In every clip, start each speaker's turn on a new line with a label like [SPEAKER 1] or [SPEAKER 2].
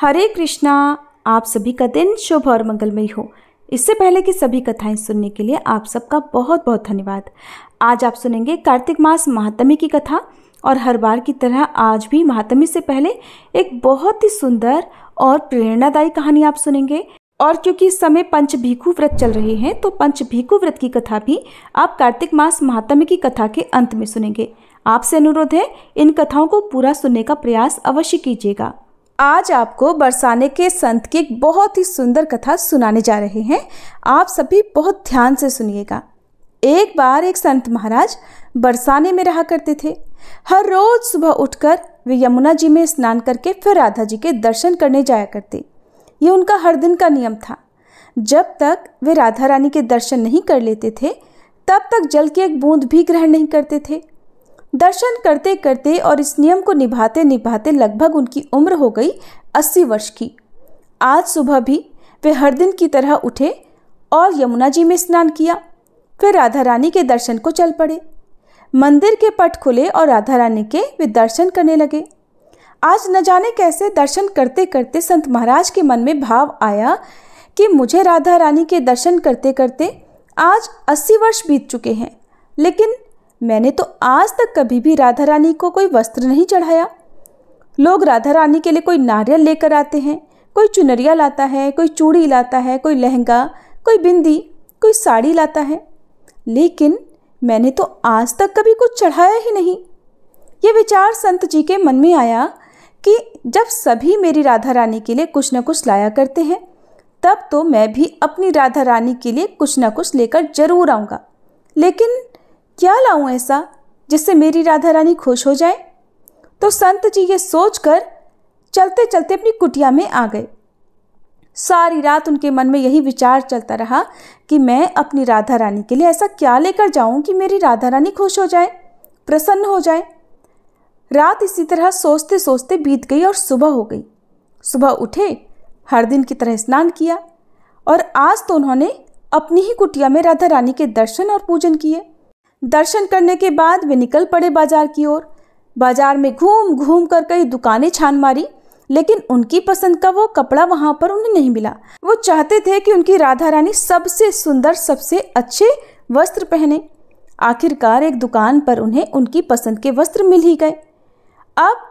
[SPEAKER 1] हरे कृष्णा आप सभी का दिन शुभ और मंगलमय हो इससे पहले कि सभी कथाएं सुनने के लिए आप सबका बहुत बहुत धन्यवाद आज आप सुनेंगे कार्तिक मास महात्मी की कथा और हर बार की तरह आज भी महात्मी से पहले एक बहुत ही सुंदर और प्रेरणादायी कहानी आप सुनेंगे और क्योंकि इस समय पंच भीखु व्रत चल रहे हैं तो पंच भीखू व्रत की कथा भी आप कार्तिक मास महात्मी की कथा के अंत में सुनेंगे आपसे अनुरोध है इन कथाओं को पूरा सुनने का प्रयास अवश्य कीजिएगा आज आपको बरसाने के संत की एक बहुत ही सुंदर कथा सुनाने जा रहे हैं आप सभी बहुत ध्यान से सुनिएगा एक बार एक संत महाराज बरसाने में रहा करते थे हर रोज सुबह उठकर वे यमुना जी में स्नान करके फिर राधा जी के दर्शन करने जाया करते ये उनका हर दिन का नियम था जब तक वे राधा रानी के दर्शन नहीं कर लेते थे तब तक जल की एक बूंद भी ग्रहण नहीं करते थे दर्शन करते करते और इस नियम को निभाते निभाते लगभग उनकी उम्र हो गई अस्सी वर्ष की आज सुबह भी वे हर दिन की तरह उठे और यमुना जी में स्नान किया फिर राधा रानी के दर्शन को चल पड़े मंदिर के पट खुले और राधा रानी के वे दर्शन करने लगे आज न जाने कैसे दर्शन करते करते संत महाराज के मन में भाव आया कि मुझे राधा रानी के दर्शन करते करते आज अस्सी वर्ष बीत चुके हैं लेकिन मैंने तो आज तक कभी भी राधा रानी को कोई वस्त्र नहीं चढ़ाया लोग राधा रानी के लिए कोई नारियल लेकर आते हैं कोई चुनरिया लाता है कोई चूड़ी लाता है कोई लहंगा कोई बिंदी कोई साड़ी लाता है लेकिन मैंने तो आज तक कभी कुछ चढ़ाया ही नहीं ये विचार संत जी के मन में आया कि जब सभी मेरी राधा रानी के लिए कुछ ना कुछ लाया करते हैं तब तो मैं भी अपनी राधा रानी के लिए कुछ ना कुछ लेकर जरूर आऊँगा लेकिन क्या लाऊं ऐसा जिससे मेरी राधा रानी खुश हो जाए तो संत जी ये सोच कर चलते चलते अपनी कुटिया में आ गए सारी रात उनके मन में यही विचार चलता रहा कि मैं अपनी राधा रानी के लिए ऐसा क्या लेकर जाऊं कि मेरी राधा रानी खुश हो जाए प्रसन्न हो जाए रात इसी तरह सोचते सोचते बीत गई और सुबह हो गई सुबह उठे हर दिन की तरह स्नान किया और आज तो उन्होंने अपनी ही कुटिया में राधा रानी के दर्शन और पूजन किए दर्शन करने के बाद वे निकल पड़े बाजार की ओर बाजार में घूम घूम कर कई दुकानें छान मारी लेकिन उनकी पसंद का वो कपड़ा वहाँ पर उन्हें नहीं मिला वो चाहते थे कि उनकी राधा रानी सबसे सुंदर सबसे अच्छे वस्त्र पहने आखिरकार एक दुकान पर उन्हें उनकी पसंद के वस्त्र मिल ही गए अब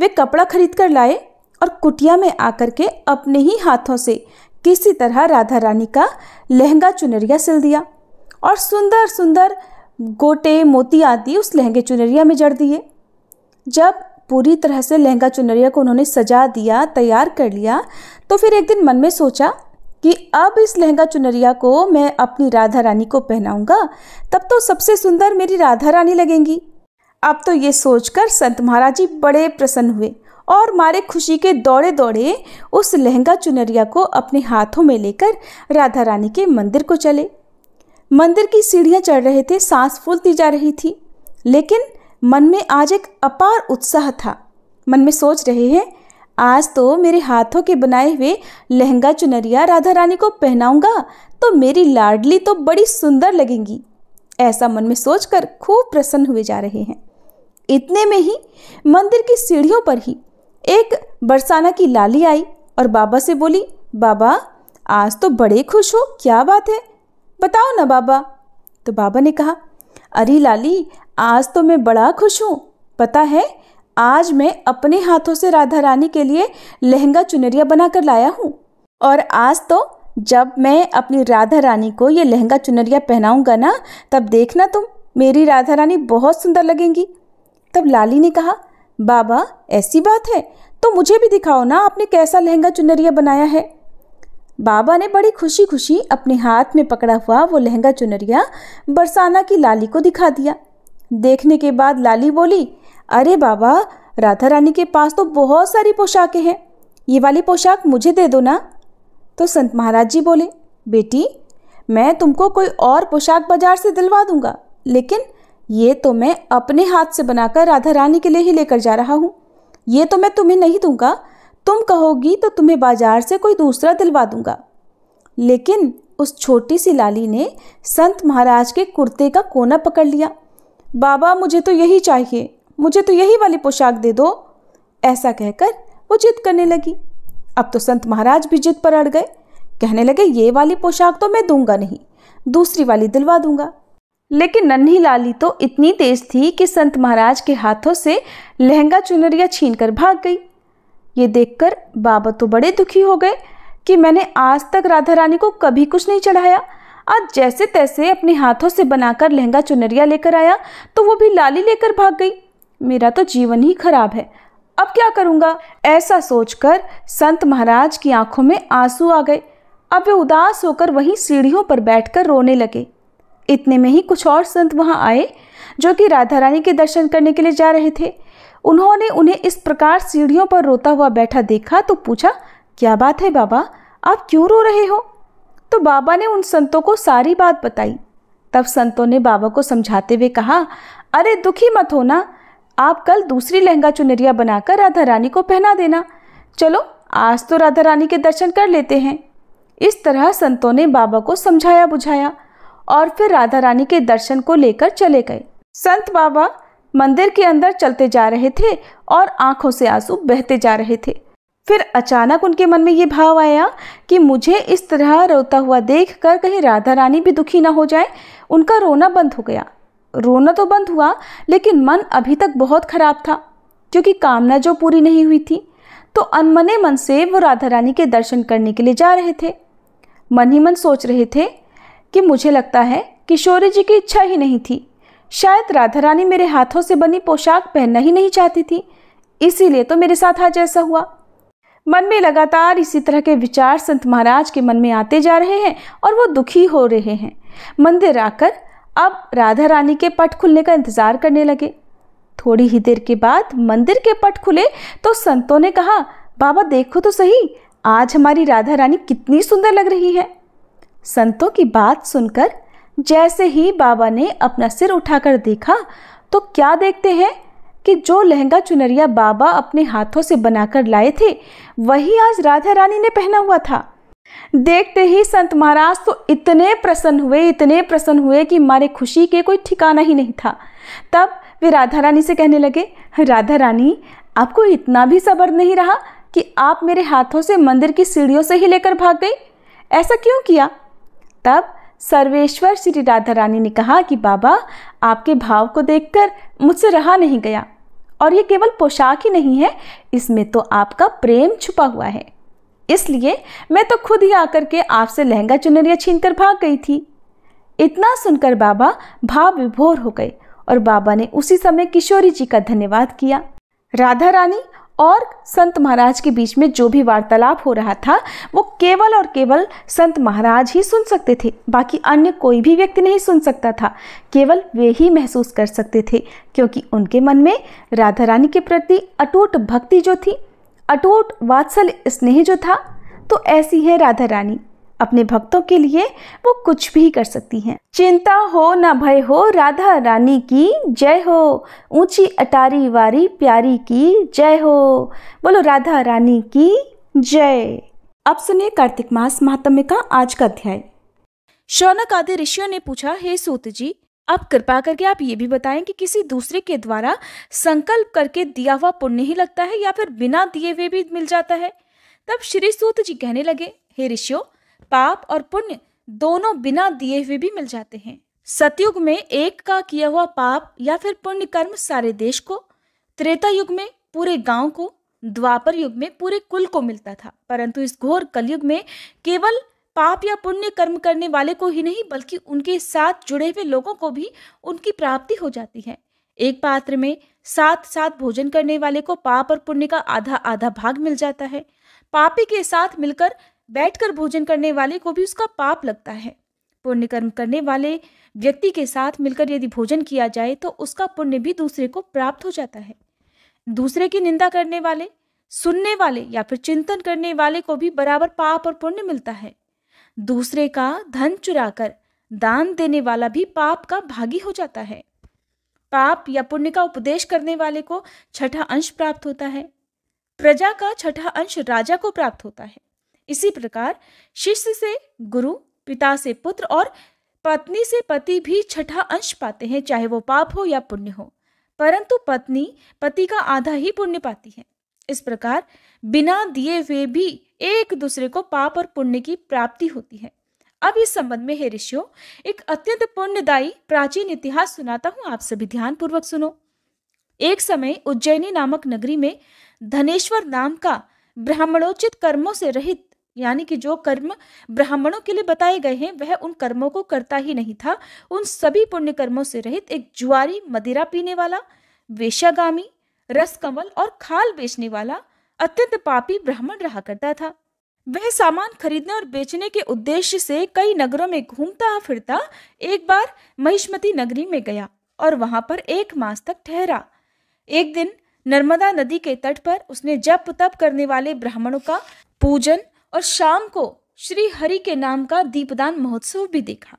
[SPEAKER 1] वे कपड़ा खरीद कर लाए और कुटिया में आकर के अपने ही हाथों से किसी तरह राधा रानी का लहंगा चुनरिया सिल दिया और सुंदर सुंदर गोटे मोती आदि उस लहंगे चुनरिया में जड़ दिए जब पूरी तरह से लहंगा चुनरिया को उन्होंने सजा दिया तैयार कर लिया तो फिर एक दिन मन में सोचा कि अब इस लहंगा चुनरिया को मैं अपनी राधा रानी को पहनाऊंगा तब तो सबसे सुंदर मेरी राधा रानी लगेंगी अब तो ये सोचकर संत महाराज जी बड़े प्रसन्न हुए और मारे खुशी के दौड़े दौड़े उस लहंगा चुनरिया को अपने हाथों में लेकर राधा रानी के मंदिर को चले मंदिर की सीढ़ियां चढ़ रहे थे सांस फूलती जा रही थी लेकिन मन में आज एक अपार उत्साह था मन में सोच रहे हैं आज तो मेरे हाथों के बनाए हुए लहंगा चुनरिया राधा रानी को पहनाऊंगा तो मेरी लाडली तो बड़ी सुंदर लगेंगी ऐसा मन में सोचकर खूब प्रसन्न हुए जा रहे हैं इतने में ही मंदिर की सीढ़ियों पर ही एक बरसाना की लाली आई और बाबा से बोली बाबा आज तो बड़े खुश हो क्या बात है बताओ ना बाबा तो बाबा ने कहा अरे लाली आज तो मैं बड़ा खुश हूँ पता है आज मैं अपने हाथों से राधा रानी के लिए लहंगा चुनरिया बना कर लाया हूँ और आज तो जब मैं अपनी राधा रानी को ये लहंगा चुनरिया पहनाऊंगा ना तब देखना तुम मेरी राधा रानी बहुत सुंदर लगेंगी तब लाली ने कहा बाबा ऐसी बात है तो मुझे भी दिखाओ ना आपने कैसा लहंगा चुनरिया बनाया है बाबा ने बड़ी खुशी खुशी अपने हाथ में पकड़ा हुआ वो लहंगा चुनरिया बरसाना की लाली को दिखा दिया देखने के बाद लाली बोली अरे बाबा राधा रानी के पास तो बहुत सारी पोशाकें हैं ये वाली पोशाक मुझे दे दो ना तो संत महाराज जी बोले बेटी मैं तुमको कोई और पोशाक बाजार से दिलवा दूंगा लेकिन ये तो मैं अपने हाथ से बनाकर राधा रानी के लिए ही लेकर जा रहा हूँ ये तो मैं तुम्हें नहीं दूंगा तुम कहोगी तो तुम्हें बाजार से कोई दूसरा दिलवा दूंगा लेकिन उस छोटी सी लाली ने संत महाराज के कुर्ते का कोना पकड़ लिया बाबा मुझे तो यही चाहिए मुझे तो यही वाली पोशाक दे दो ऐसा कहकर वो जिद करने लगी अब तो संत महाराज भी जिद पर अड़ गए कहने लगे ये वाली पोशाक तो मैं दूंगा नहीं दूसरी वाली दिलवा दूंगा लेकिन नन्ही लाली तो इतनी तेज थी कि संत महाराज के हाथों से लहंगा चुनरिया छीन कर भाग गई ये देखकर बाबा तो बड़े दुखी हो गए कि मैंने आज तक राधा रानी को कभी कुछ नहीं चढ़ाया आज जैसे तैसे अपने हाथों से बनाकर लहंगा चुनरिया लेकर आया तो वो भी लाली लेकर भाग गई मेरा तो जीवन ही खराब है अब क्या करूँगा ऐसा सोचकर संत महाराज की आंखों में आंसू आ गए अब वे उदास होकर वहीं सीढ़ियों पर बैठकर रोने लगे इतने में ही कुछ और संत वहाँ आए जो कि राधा रानी के दर्शन करने के लिए जा रहे थे उन्होंने उन्हें इस प्रकार सीढ़ियों पर रोता हुआ बैठा देखा तो पूछा क्या बात है बाबा आप क्यों रो रहे हो तो बाबा ने उन संतों को सारी बात बताई तब संतों ने बाबा को समझाते हुए कहा अरे दुखी मत होना आप कल दूसरी लहंगा चुनरिया बनाकर राधा रानी को पहना देना चलो आज तो राधा रानी के दर्शन कर लेते हैं इस तरह संतों ने बाबा को समझाया बुझाया और फिर राधा रानी के दर्शन को लेकर चले गए संत बाबा मंदिर के अंदर चलते जा रहे थे और आंखों से आंसू बहते जा रहे थे फिर अचानक उनके मन में ये भाव आया कि मुझे इस तरह रोता हुआ देख कर कहीं राधा रानी भी दुखी ना हो जाए उनका रोना बंद हो गया रोना तो बंद हुआ लेकिन मन अभी तक बहुत खराब था क्योंकि कामना जो पूरी नहीं हुई थी तो अनमने मन से वो राधा रानी के दर्शन करने के लिए जा रहे थे मन ही मन सोच रहे थे कि मुझे लगता है किशोरी जी की इच्छा ही नहीं थी शायद राधा रानी मेरे हाथों से बनी पोशाक पहनना ही नहीं चाहती थी इसीलिए तो मेरे साथ आज ऐसा हुआ मन में लगातार इसी तरह के विचार संत महाराज के मन में आते जा रहे हैं और वो दुखी हो रहे हैं मंदिर आकर अब राधा रानी के पट खुलने का इंतज़ार करने लगे थोड़ी ही देर के बाद मंदिर के पट खुले तो संतों ने कहा बाबा देखो तो सही आज हमारी राधा रानी कितनी सुंदर लग रही है संतों की बात सुनकर जैसे ही बाबा ने अपना सिर उठाकर देखा तो क्या देखते हैं कि जो लहंगा चुनरिया बाबा अपने हाथों से बनाकर लाए थे वही आज राधा रानी ने पहना हुआ था देखते ही संत महाराज तो इतने प्रसन्न हुए इतने प्रसन्न हुए कि मारे खुशी के कोई ठिकाना ही नहीं था तब वे राधा रानी से कहने लगे राधा रानी आपको इतना भी सब्र नहीं रहा कि आप मेरे हाथों से मंदिर की सीढ़ियों से ही लेकर भाग गई ऐसा क्यों किया तब सर्वेश्वर श्री राधा रानी ने कहा कि बाबा आपके भाव को देखकर मुझसे रहा नहीं गया और ये केवल पोशाक ही नहीं है इसमें तो आपका प्रेम छुपा हुआ है इसलिए मैं तो खुद ही आकर के आपसे लहंगा चुनरिया छीनकर भाग गई थी इतना सुनकर बाबा भाव विभोर हो गए और बाबा ने उसी समय किशोरी जी का धन्यवाद किया राधा रानी और संत महाराज के बीच में जो भी वार्तालाप हो रहा था वो केवल और केवल संत महाराज ही सुन सकते थे बाकी अन्य कोई भी व्यक्ति नहीं सुन सकता था केवल वे ही महसूस कर सकते थे क्योंकि उनके मन में राधा रानी के प्रति अटूट भक्ति जो थी अटूट वात्सल स्नेह जो था तो ऐसी है राधा रानी अपने भक्तों के लिए वो कुछ भी कर सकती हैं चिंता हो ना भय हो राधा रानी की जय हो ऊंची अटारी वारी प्यारी की जय हो बोलो राधा रानी की जय अब सुनिए कार्तिक मास महात्म्य का आज का अध्याय शौनक आदि ऋषियों ने पूछा हे सूत जी अब कृपा करके आप ये भी बताएं कि किसी दूसरे के द्वारा संकल्प करके दिया हुआ पुण्य ही लगता है या फिर बिना दिए हुए भी मिल जाता है तब श्री सूत जी कहने लगे हे ऋषियों पाप और पुण्य दोनों बिना दिए हुए भी मिल जाते हैं सतयुग में एक का किया हुआ पाप या फिर पुण्य कर्म सारे देश को त्रेता युग में पूरे गांव को द्वापर युग में पूरे कुल को मिलता था परंतु इस घोर कलयुग में केवल पाप या पुण्य कर्म करने वाले को ही नहीं बल्कि उनके साथ जुड़े हुए लोगों को भी उनकी प्राप्ति हो जाती है एक पात्र में साथ साथ भोजन करने वाले को पाप और पुण्य का आधा आधा भाग मिल जाता है पापी के साथ मिलकर बैठकर भोजन करने वाले को भी उसका पाप लगता है पुण्य कर्म करने वाले व्यक्ति के साथ मिलकर यदि भोजन किया जाए तो उसका पुण्य भी दूसरे को प्राप्त हो जाता है दूसरे की निंदा करने वाले सुनने वाले या फिर चिंतन करने वाले को भी बराबर पाप और पुण्य मिलता है दूसरे का धन चुराकर दान देने वाला भी पाप का भागी हो जाता है पाप या पुण्य का उपदेश करने वाले को छठा अंश प्राप्त होता है प्रजा का छठा अंश राजा को प्राप्त होता है इसी प्रकार शिष्य से गुरु पिता से पुत्र और पत्नी से पति भी छठा अंश पाते हैं चाहे वो पाप हो या पुण्य हो परंतु पत्नी पति का आधा ही पुण्य पाती है इस प्रकार बिना दिए हुए भी एक दूसरे को पाप और पुण्य की प्राप्ति होती है अब इस संबंध में हे ऋषियों एक अत्यंत पुण्यदायी प्राचीन इतिहास सुनाता हूँ आप सभी ध्यान पूर्वक सुनो एक समय उज्जैनी नामक नगरी में धनेश्वर नाम का ब्राह्मणोचित कर्मों से रहित यानी कि जो कर्म ब्राह्मणों के लिए बताए गए हैं वह उन कर्मों को करता ही नहीं था उन सभी पुण्य कर्मों से रहित एक जुआरी मदिरा पीने वाला वेशागामी रसकमल और खाल बेचने वाला अत्यंत पापी ब्राह्मण रहा करता था वह सामान खरीदने और बेचने के उद्देश्य से कई नगरों में घूमता फिरता एक बार महिष्मती नगरी में गया और वहां पर एक मास तक ठहरा एक दिन नर्मदा नदी के तट पर उसने जप तप करने वाले ब्राह्मणों का पूजन और शाम को श्री हरि के नाम का दीपदान महोत्सव भी देखा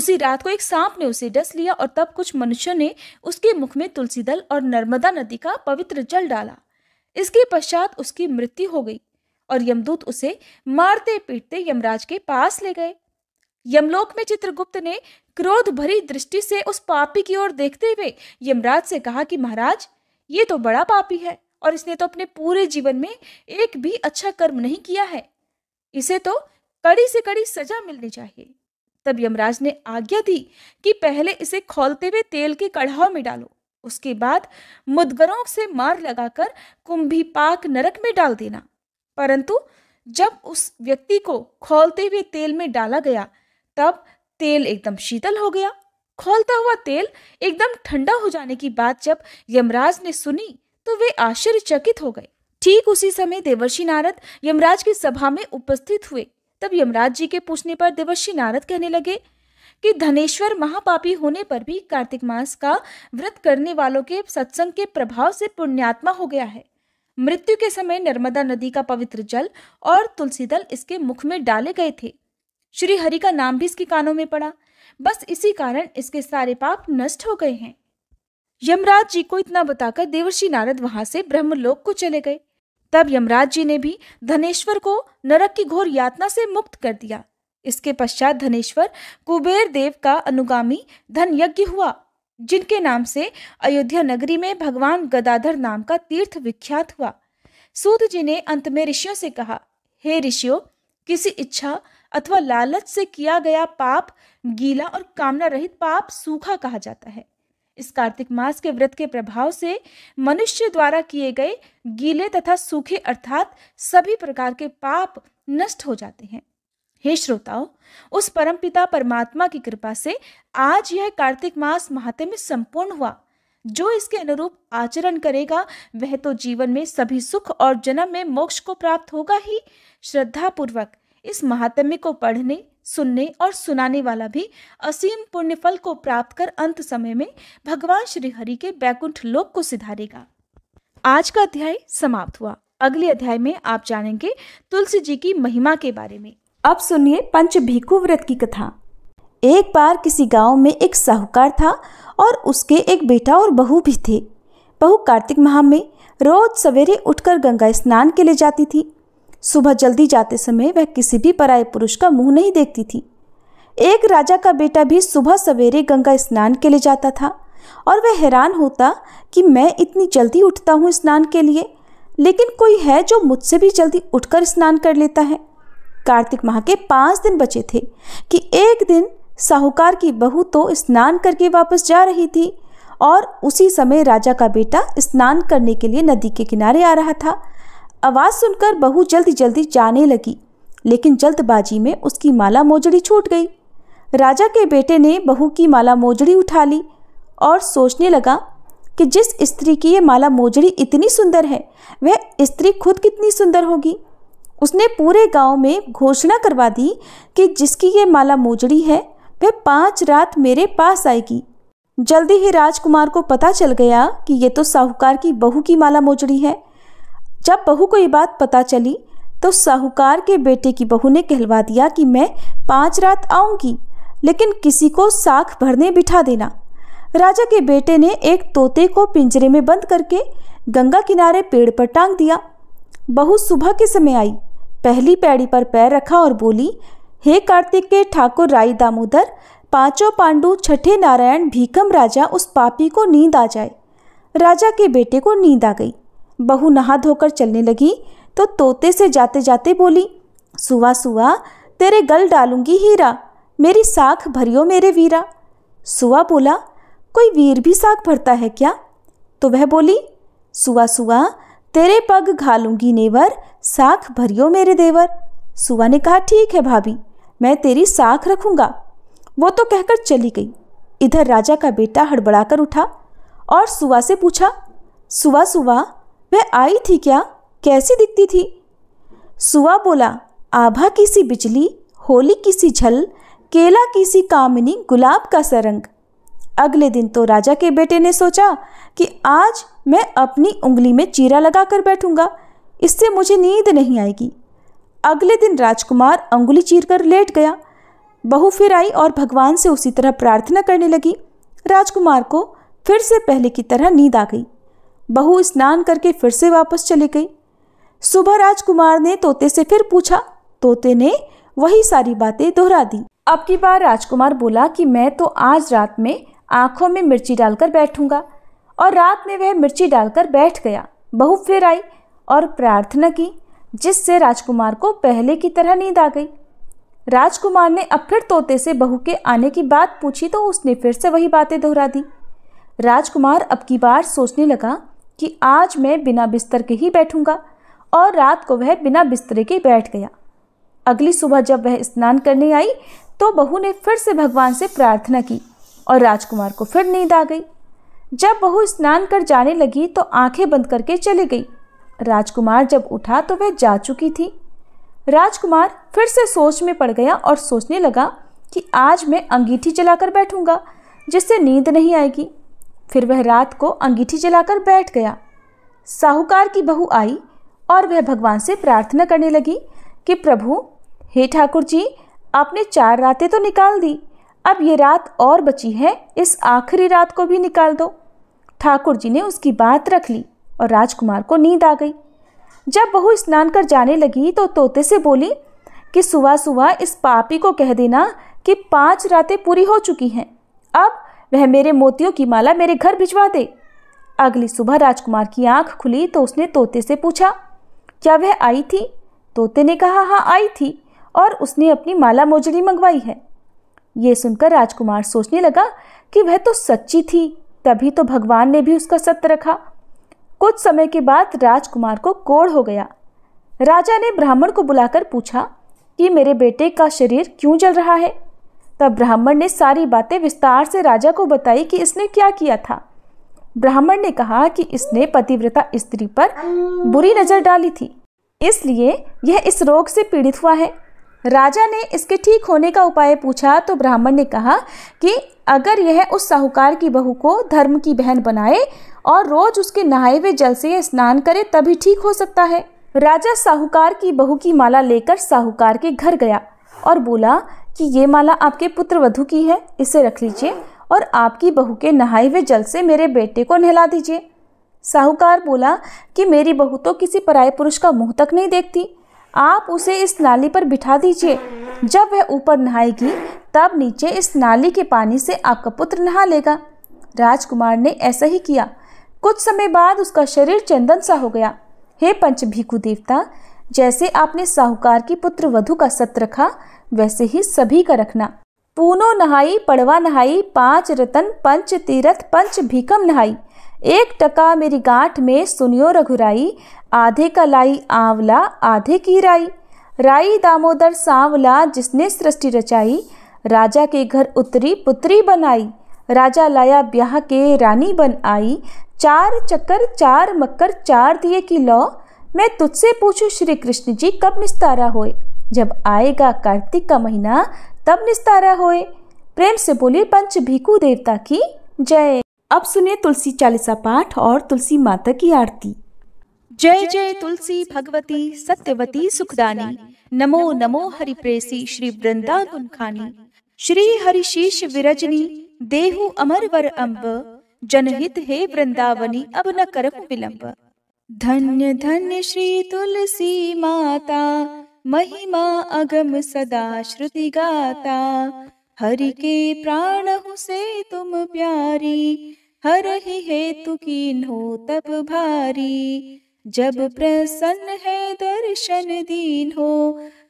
[SPEAKER 1] उसी रात को एक सांप ने उसे डस लिया और तब कुछ मनुष्यों ने उसके मुख में तुलसी दल और नर्मदा नदी का पवित्र जल डाला इसके पश्चात उसकी मृत्यु हो गई और यमदूत उसे मारते पीटते यमराज के पास ले गए यमलोक में चित्रगुप्त ने क्रोध भरी दृष्टि से उस पापी की ओर देखते हुए यमराज से कहा कि महाराज ये तो बड़ा पापी है और इसने तो अपने पूरे जीवन में एक भी अच्छा कर्म नहीं किया है इसे तो कड़ी से कड़ी सजा मिलनी चाहिए तब यमराज ने आज्ञा दी कि पहले इसे खोलते हुए तेल के कढ़ाव में डालो उसके बाद मुदगरों से मार लगाकर कुंभी पाक नरक में डाल देना परंतु जब उस व्यक्ति को खोलते हुए तेल में डाला गया तब तेल एकदम शीतल हो गया खोलता हुआ तेल एकदम ठंडा हो जाने की बात जब यमराज ने सुनी तो वे आश्चर्यचकित हो गए ठीक उसी समय देवर्षि नारद यमराज की सभा में उपस्थित हुए तब यमराज जी के पूछने पर देवर्षि नारद कहने लगे कि धनेश्वर महापापी होने पर भी कार्तिक मास का व्रत करने वालों के सत्संग के प्रभाव से पुण्यात्मा हो गया है मृत्यु के समय नर्मदा नदी का पवित्र जल और तुलसी दल इसके मुख में डाले गए थे श्री हरि का नाम भी इसके कानों में पड़ा बस इसी कारण इसके सारे पाप नष्ट हो गए हैं यमराज जी को इतना बताकर देवर्षि नारद वहां से ब्रह्मलोक को चले गए तब यमराज जी ने भी धनेश्वर को नरक की घोर यातना से मुक्त कर दिया इसके पश्चात धनेश्वर कुबेर देव का अनुगामी धन यज्ञ हुआ जिनके नाम से अयोध्या नगरी में भगवान गदाधर नाम का तीर्थ विख्यात हुआ सूत जी ने अंत में ऋषियों से कहा हे ऋषियों किसी इच्छा अथवा लालच से किया गया पाप गीला और कामना रहित पाप सूखा कहा जाता है इस कार्तिक मास के व्रत के प्रभाव से मनुष्य द्वारा किए गए गीले तथा सूखे अर्थात सभी प्रकार के पाप नष्ट हो जाते हैं हे श्रोताओं उस परमपिता परमात्मा की कृपा से आज यह कार्तिक मास महात्म्य संपूर्ण हुआ जो इसके अनुरूप आचरण करेगा वह तो जीवन में सभी सुख और जन्म में मोक्ष को प्राप्त होगा ही श्रद्धा पूर्वक इस महात्म्य को पढ़ने सुनने और सुनाने वाला भी असीम पुण्यफल को प्राप्त कर अंत समय में भगवान श्री हरि के बैकुंठ लोक को सिधारेगा आज का अध्याय समाप्त हुआ अगले अध्याय में आप जानेंगे तुलसी जी की महिमा के बारे में अब सुनिए पंच भिखु व्रत की कथा एक बार किसी गांव में एक साहूकार था और उसके एक बेटा और बहू भी थे बहू कार्तिक माह में रोज सवेरे उठकर गंगा स्नान के लिए जाती थी सुबह जल्दी जाते समय वह किसी भी पराए पुरुष का मुंह नहीं देखती थी एक राजा का बेटा भी सुबह सवेरे गंगा स्नान के लिए जाता था और वह हैरान होता कि मैं इतनी जल्दी उठता हूँ स्नान के लिए लेकिन कोई है जो मुझसे भी जल्दी उठकर स्नान कर लेता है कार्तिक माह के पाँच दिन बचे थे कि एक दिन साहूकार की बहू तो स्नान करके वापस जा रही थी और उसी समय राजा का बेटा स्नान करने के लिए नदी के किनारे आ रहा था आवाज़ सुनकर बहू जल्दी जल्दी जाने लगी लेकिन जल्दबाजी में उसकी माला मोजड़ी छूट गई राजा के बेटे ने बहू की माला मोजड़ी उठा ली और सोचने लगा कि जिस स्त्री की ये माला मोजड़ी इतनी सुंदर है वह स्त्री खुद कितनी सुंदर होगी उसने पूरे गांव में घोषणा करवा दी कि जिसकी ये माला मोजड़ी है वह पाँच रात मेरे पास आएगी जल्दी ही राजकुमार को पता चल गया कि ये तो साहूकार की बहू की माला मोजड़ी है जब बहू को ये बात पता चली तो साहूकार के बेटे की बहू ने कहलवा दिया कि मैं पाँच रात आऊँगी लेकिन किसी को साख भरने बिठा देना राजा के बेटे ने एक तोते को पिंजरे में बंद करके गंगा किनारे पेड़ पर टांग दिया बहू सुबह के समय आई पहली पैड़ी पर पैर रखा और बोली हे कार्तिक के ठाकुर राई दामोदर पांचों पांडु छठे नारायण भीकम राजा उस पापी को नींद आ जाए राजा के बेटे को नींद आ गई बहू नहा धोकर चलने लगी तो तोते से जाते जाते बोली सुवा सुवा तेरे गल डालूंगी हीरा मेरी साख भरियो मेरे वीरा सुवा बोला कोई वीर भी साख भरता है क्या तो वह बोली सुवा सुवा तेरे पग घालूंगी नेवर साख भरियो मेरे देवर सुवा ने कहा ठीक है भाभी मैं तेरी साख रखूंगा वो तो कहकर चली गई इधर राजा का बेटा हड़बड़ाकर उठा और सुवा से पूछा सुबह सुबह वह आई थी क्या कैसी दिखती थी सुआ बोला आभा की सी बिजली होली की सी झल केला की सी कामिनी गुलाब का सरंग अगले दिन तो राजा के बेटे ने सोचा कि आज मैं अपनी उंगली में चीरा लगा कर बैठूंगा इससे मुझे नींद नहीं आएगी अगले दिन राजकुमार अंगुली चीर कर लेट गया बहू फिर आई और भगवान से उसी तरह प्रार्थना करने लगी राजकुमार को फिर से पहले की तरह नींद आ गई बहू स्नान करके फिर से वापस चली गई सुबह राजकुमार ने तोते से फिर पूछा तोते ने वही सारी बातें दोहरा दी अब की बार राजकुमार बोला कि मैं तो आज रात में आंखों में मिर्ची डालकर बैठूंगा और रात में वह मिर्ची डालकर बैठ गया बहू फिर आई और प्रार्थना की जिससे राजकुमार को पहले की तरह नींद आ गई राजकुमार ने अब फिर तोते से बहू के आने की बात पूछी तो उसने फिर से वही बातें दोहरा दी राजकुमार अब की बार सोचने लगा कि आज मैं बिना बिस्तर के ही बैठूंगा और रात को वह बिना बिस्तर के बैठ गया अगली सुबह जब वह स्नान करने आई तो बहू ने फिर से भगवान से प्रार्थना की और राजकुमार को फिर नींद आ गई जब बहू स्नान कर जाने लगी तो आंखें बंद करके चली गई राजकुमार जब उठा तो वह जा चुकी थी राजकुमार फिर से सोच में पड़ गया और सोचने लगा कि आज मैं अंगीठी जलाकर बैठूंगा जिससे नींद नहीं आएगी फिर वह रात को अंगीठी जलाकर बैठ गया साहूकार की बहू आई और वह भगवान से प्रार्थना करने लगी कि प्रभु हे ठाकुर जी आपने चार रातें तो निकाल दी अब ये रात और बची है इस आखिरी रात को भी निकाल दो ठाकुर जी ने उसकी बात रख ली और राजकुमार को नींद आ गई जब बहू स्नान कर जाने लगी तो तोते से बोली कि सुबह सुबह इस पापी को कह देना कि पांच रातें पूरी हो चुकी हैं अब वह मेरे मोतियों की माला मेरे घर भिजवा दे अगली सुबह राजकुमार की आंख खुली तो उसने तोते से पूछा क्या वह आई थी तोते ने कहा हाँ आई थी और उसने अपनी माला मोजड़ी मंगवाई है ये सुनकर राजकुमार सोचने लगा कि वह तो सच्ची थी तभी तो भगवान ने भी उसका सत्य रखा कुछ समय के बाद राजकुमार को कोढ़ हो गया राजा ने ब्राह्मण को बुलाकर पूछा कि मेरे बेटे का शरीर क्यों जल रहा है तब ब्राह्मण ने सारी बातें विस्तार से राजा को बताई कि इसने क्या किया था ब्राह्मण ने कहा कि इसने पतिव्रता स्त्री पर बुरी नज़र डाली थी इसलिए यह इस रोग से पीड़ित हुआ है राजा ने इसके ठीक होने का उपाय पूछा तो ब्राह्मण ने कहा कि अगर यह उस साहूकार की बहू को धर्म की बहन बनाए और रोज उसके नहाए हुए जल से स्नान करे तभी ठीक हो सकता है राजा साहूकार की बहू की माला लेकर साहूकार के घर गया और बोला कि ये माला आपके पुत्र वधु की है इसे रख लीजिए और आपकी बहू के नहाए हुए जल से मेरे बेटे को नहला दीजिए साहूकार बोला कि मेरी बहू तो किसी पराय पुरुष का मुंह तक नहीं देखती आप उसे इस नाली पर बिठा दीजिए जब वह ऊपर नहाएगी तब नीचे इस नाली के पानी से आपका पुत्र नहा लेगा राजकुमार ने ऐसा ही किया कुछ समय बाद उसका शरीर चंदन सा हो गया हे पंचभीखु देवता जैसे आपने साहूकार की पुत्र वधु का सत रखा वैसे ही सभी का रखना पूनो नहाई पड़वा नहाई पांच रतन पंच तीरथ पंच भीकम नहाई एक टका मेरी गांठ में सुनियो रघुराई आधे का लाई आंवला आधे की राई राई दामोदर सांवला जिसने सृष्टि रचाई राजा के घर उतरी पुत्री बनाई राजा लाया ब्याह के रानी बन आई चार चक्कर चार मक्कर चार दिए की लौ मैं तुझसे पूछूं श्री कृष्ण जी कब निस्तारा होए जब आएगा कार्तिक का महीना तब निस्तारा होए प्रेम से बोले पंच भीकू देवता की जय अब सुने तुलसी चालीसा पाठ और तुलसी माता की आरती जय जय तुलसी भगवती सत्यवती सुखदानी नमो नमो हरि प्रेसी श्री वृंदा गुण खानी श्री शीश विरजनी देहु अमर वर अम्ब जनहित हे वृंदावनी अब न करम विलंब धन्य धन्य श्री तुलसी माता महिमा अगम सदा श्रुति गाता हरि के प्राण से तुम प्यारी हर ही हेतु की नो तप भारी जब प्रसन्न है दर्शन दीन हो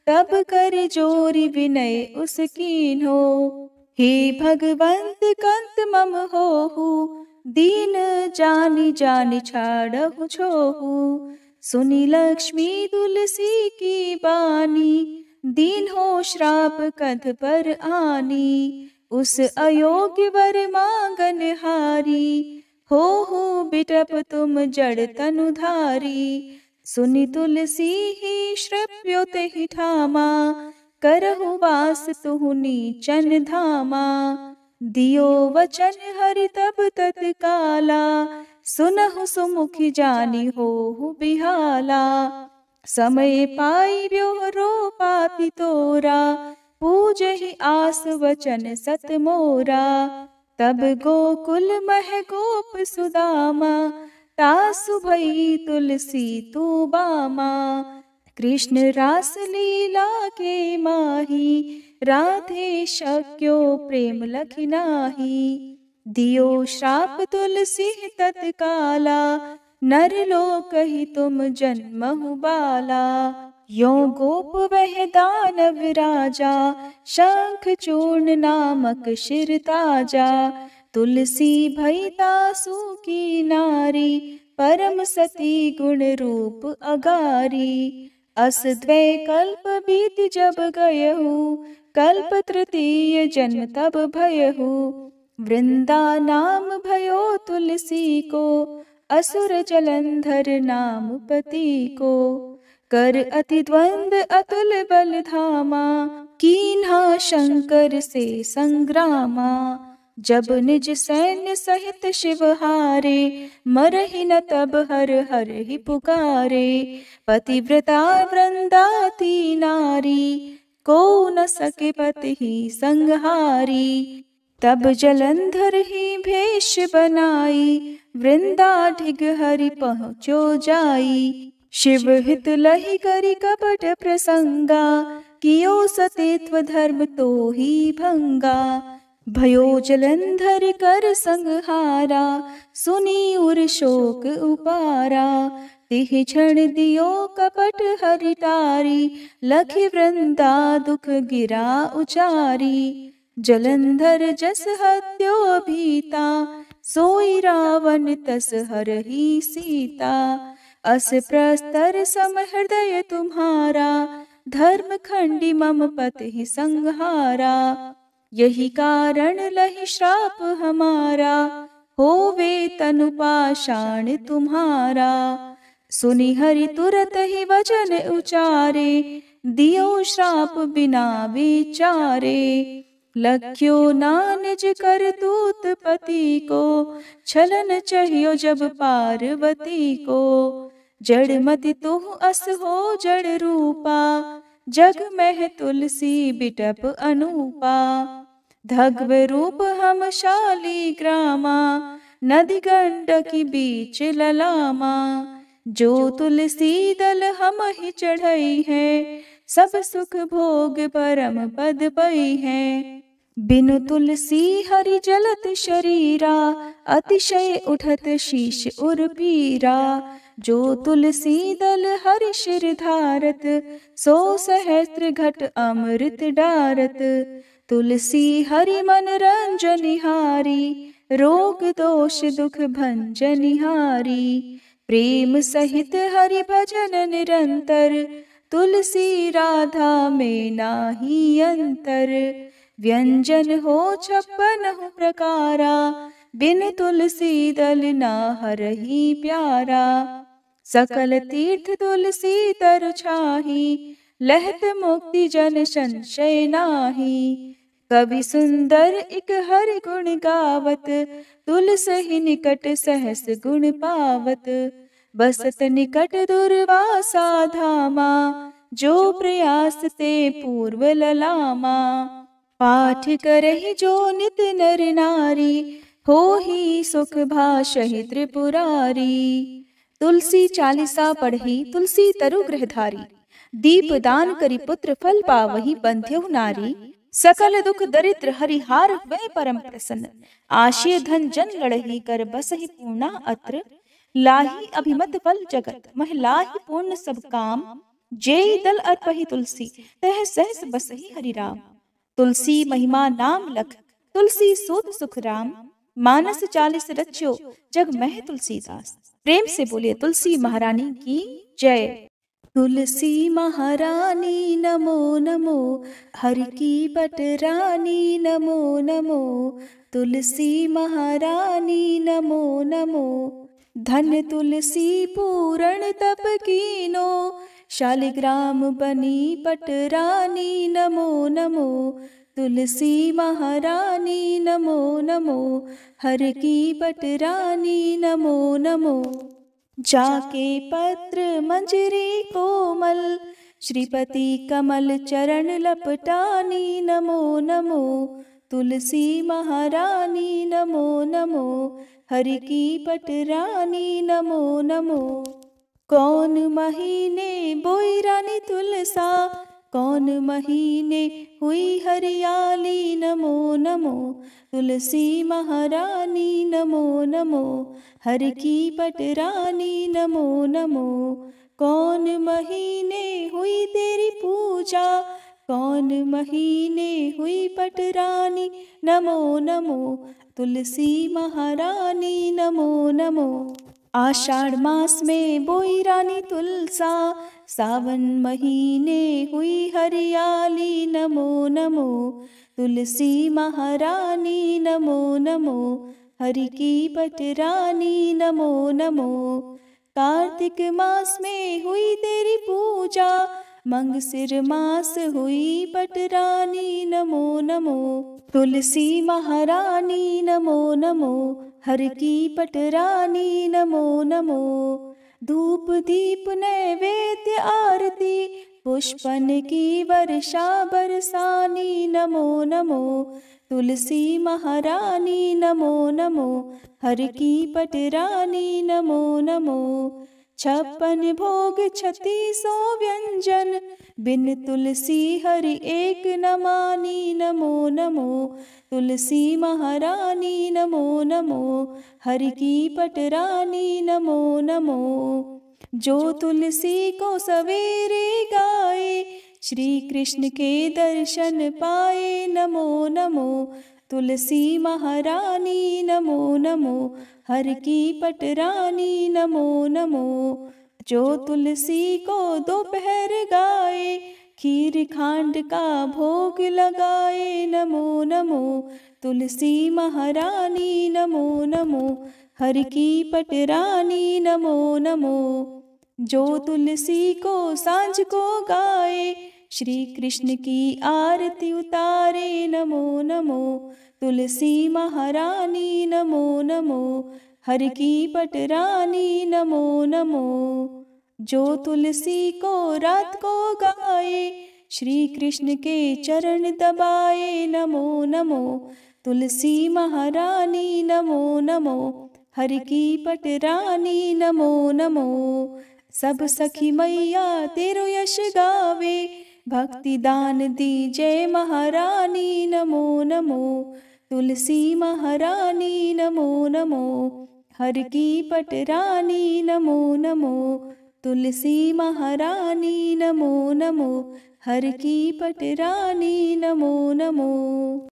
[SPEAKER 1] तब कर जोरी विनय उसकीन हो हे भगवंत कंत मम हो दीन जानी जानी छाड़हु छोहू सुनी लक्ष्मी तुलसी की बानी दीन हो श्राप कथ पर आनी उस अयोग्य वर मांगन हारी हो हो बिटप तुम जड़ धारी सुनि तुलसी ही श्रव्योत ही ठामा करहु वास तुहु नीचन धामा दियो वचन हरि तब तत्काला सुनहु सुमुखी जानी हो बिहाला समय पाई व्यो रो पापी तोरा पूज ही आस वचन सत मोरा तब गोकुल मह गोप सुदामा तासु भई तुलसी तू बामा कृष्ण रास लीला के माही राधे शक्यो प्रेम लखनाही दियो श्राप तुलसी तत्काला नर लोक ही तुम जन्म बाला यो गोप वह दानव राजा शंख चूर्ण नामक शिर ताजा तुलसी भई तासु की नारी परम सती गुण रूप अगारी अस द्वे कल्प बीत जब गयहु कल्प तृतीय जन्म तब भयहु वृंदा नाम भयो तुलसी को असुर जलंधर नाम पति को कर अति द्वंद अतुल बल धामा कीन्हा शंकर से संग्रामा जब निज सैन्य सहित शिव हारे मर ही न तब हर हर ही पुकारे पतिव्रता वृंदाती नारी को न सके पति ही संहारी तब जलंधर ही भेष बनाई वृंदा ढिग हरि पहुँचो जाई शिव हित लही करी कपट प्रसंगा कियो सतेत्व धर्म तो ही भंगा भयो जलंधर कर संहारा सुनी उर शोक उपारा तिह क्षण दियो कपट हरितारी लखी वृंदा दुख गिरा उचारी जलंधर जस हत्यो भीता सोई रावण तस हर ही सीता अस प्रस्तर सम हृदय तुम्हारा धर्म खंडी मम पत ही संहारा यही कारण लही श्राप हमारा हो वे तनु पाषाण तुम्हारा सुनि हरि तुरत ही वचन उचारे दियो श्राप बिना विचारे लख्यो ना निज कर दूत पति को छलन चहियो जब पार्वती को जड़ मति तुह अस हो जड़ रूपा जग मह तुलसी बिटप अनूपा धग्व रूप हम शाली ग्रामा नदी गंडकी बीच ललामा जो तुलसी दल हम ही चढ़ई है सब सुख भोग परम पद पई है बिन तुलसी हरि जलत शरीरा अतिशय उठत शीश उर पीरा जो तुलसी दल हरि शिर धारत सो सहस्त्र घट अमृत डारत तुलसी हरि मन रंजनिहारी रोग दोष दुख भंजनिहारी प्रेम सहित हरि भजन निरंतर तुलसी राधा में नाही अंतर व्यंजन हो छप्पन हो प्रकारा बिन तुलसी दल ना हर ही प्यारा सकल तीर्थ तुलसी तर छाही लहत मुक्ति जन संशय नाही कवि सुंदर इक हर गुण गावत तुलस ही निकट सहस गुण पावत बसत निकट दुर्वासा धामा जो प्रयास ते पूर्व ललामा पाठ करहि जो नित नर नारी हो ही सुख भाषहि त्रिपुरारी तुलसी चालीसा पढ़ी तुलसी तरु ग्रहधारी दीप दान करी पुत्र फल पावही बंध्यु नारी सकल दुख दरिद्र हरिहार वे परम प्रसन्न आशय धन जन लड़ही कर बस ही पूर्णा अत्र लाही अभिमत बल जगत महिला पूर्ण सब काम जय दल अर्पही तुलसी तह सहस बसही हरि राम तुलसी महिमा नाम लख तुलसी सुत सुख राम मानस चालीस रचो जग मह तुलसीदास प्रेम से बोले तुलसी महारानी की जय तुलसी महारानी नमो नमो हरि की रानी नमो नमो तुलसी महारानी नमो नमो धन तुलसी पूरण कीनो नो शालिग्राम बनी पटरानी नमो नमो तुलसी महारानी नमो नमो हर की पटरानी नमो नमो जाके पत्र मंजरी कोमल श्रीपति कमल चरण लपटानी नमो नमो तुलसी महारानी नमो नमो हर की पटरानी नमो नमो कौन महीने बोई रानी तुलसा कौन महीने हुई हरियाली नमो नमो तुलसी महारानी नमो नमो हर की पटरानी नमो नमो कौन महीने हुई तेरी पूजा कौन महीने हुई पटरानी नमो नमो तुलसी महारानी नमो नमो आषाढ़ मास में बोई रानी तुलसा सावन महीने हुई हरियाली नमो नमो तुलसी महारानी नमो नमो हरि की पटरानी नमो नमो कार्तिक मास में हुई तेरी पूजा मंग सिर मास हुई पटरानी नमो नमो तुलसी महारानी नमो नमो हर की पटरानी नमो नमो धूप दीप नैवेद्य आरती पुष्पन की वर्षा बरसानी नमो नमो तुलसी महारानी नमो नमो हर की पटरानी नमो नमो छप्पन भोग छत्तीसो व्यंजन बिन तुलसी हरि एक नमानी नमो नमो तुलसी महारानी नमो नमो हरि की पटरानी नमो नमो जो तुलसी को सवेरे गाए श्री कृष्ण के दर्शन पाए नमो नमो तुलसी महारानी नमो नमो हर की पटरानी नमो नमो जो तुलसी को दोपहर गाए खीर खांड का भोग लगाए नमो नमो तुलसी महारानी नमो नमो हर की पटरानी नमो नमो जो तुलसी को सांझ को गाए श्री कृष्ण की आरती उतारे नमो नमो तुलसी महारानी नमो नमो हर की पटरानी नमो नमो जो तुलसी को रात को गाए श्री कृष्ण के चरण दबाए नमो नमो तुलसी महारानी नमो नमो हर की पटरानी नमो नमो सब सखी मैया तेरो यश गावे भक्ति दान दीजय महारानी नमो नमो तुलसी महारानी नमो नमो हर की पटरानी नमो नमो तुलसी महारानी नमो नमो हर की पटरानी नमो नमो